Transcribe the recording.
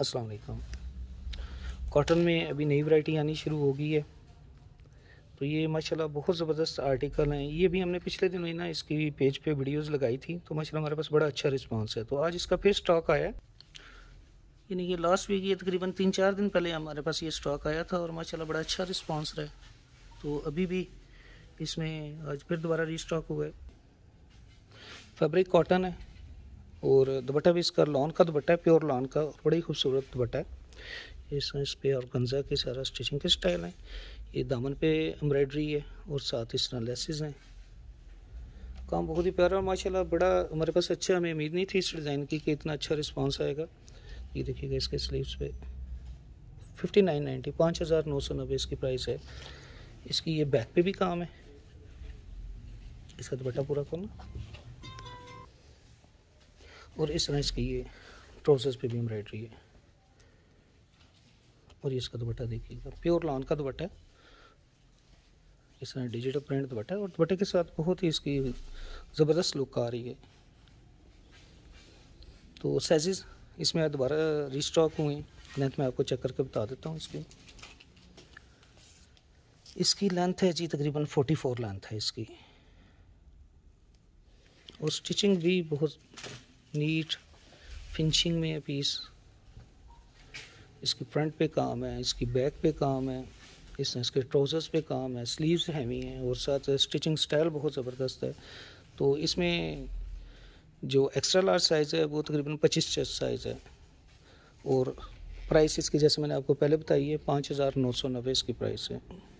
अस्सलाम वालेकुम कॉटन में अभी नई वैरायटी आनी शुरू हो गई है तो ये माशाल्लाह बहुत ज़बरदस्त आर्टिकल हैं ये भी हमने पिछले दिनों ही ना इसकी पेज पे वीडियोस लगाई थी तो माशाल्लाह हमारे पास बड़ा अच्छा रिस्पांस है तो आज इसका फिर स्टॉक आया यानी ये लास्ट वीक ये तकरीबन तीन चार दिन पहले हमारे पास ये स्टॉक आया था और माशाला बड़ा अच्छा रिस्पॉन्स रहा तो अभी भी इसमें आज फिर दोबारा स्टॉक हुआ है फैब्रिक कॉटन है और दुपट्टा भी इसका लॉन का दुपट्टा है प्योर लॉन का और बड़ी खूबसूरत दुपट्टा है इसमें इस पे और गंजा के सारा स्टिचिंग के स्टाइल है ये दामन पे एम्ब्रॉयडरी है और साथ इस तरह लेसेज हैं काम बहुत ही प्यारा माशाल्लाह बड़ा हमारे पास अच्छा हमें उम्मीद नहीं थी इस डिज़ाइन की कि इतना अच्छा रिस्पॉन्स आएगा ये देखिएगा इसके स्लीवस पे फिफ्टी नाइन नाइन्टी पाँच हज़ार नौ सौ नब्बे इसकी प्राइस है इसकी ये बैक पे भी काम है इसका दुपट्टा पूरा खोलना और इस तरह इसकी ये ट्राउज़र्स पे भी एम्ब्रॉयडरी है और ये इसका दुपट्टा देखिएगा प्योर लॉन का दुपट्टा इस तरह डिजिटल प्रिंट दुपट्टा और दुपट्टे के साथ बहुत ही इसकी ज़बरदस्त लुक आ रही है तो साइजेस इसमें दोबारा रिस्टॉक हुए लेंथ मैं आपको चेक करके बता देता हूँ इसकी इसकी लेंथ है जी तकरीबन 44 लेंथ है इसकी और स्टिचिंग भी बहुत नीट फिनिशिंग में है पीस इसकी फ्रंट पे काम है इसकी बैक पे काम है इसने इसके ट्राउज़र्स पे काम है स्लीव्स हैवी हैं और साथ स्टिचिंग स्टाइल बहुत ज़बरदस्त है तो इसमें जो एक्स्ट्रा लार्ज साइज़ है वो तकरीबन पच्चीस चेस्ट साइज़ है और प्राइस इसकी जैसे मैंने आपको पहले बताई है पाँच हज़ार नौ सौ नब्बे इसकी प्राइस है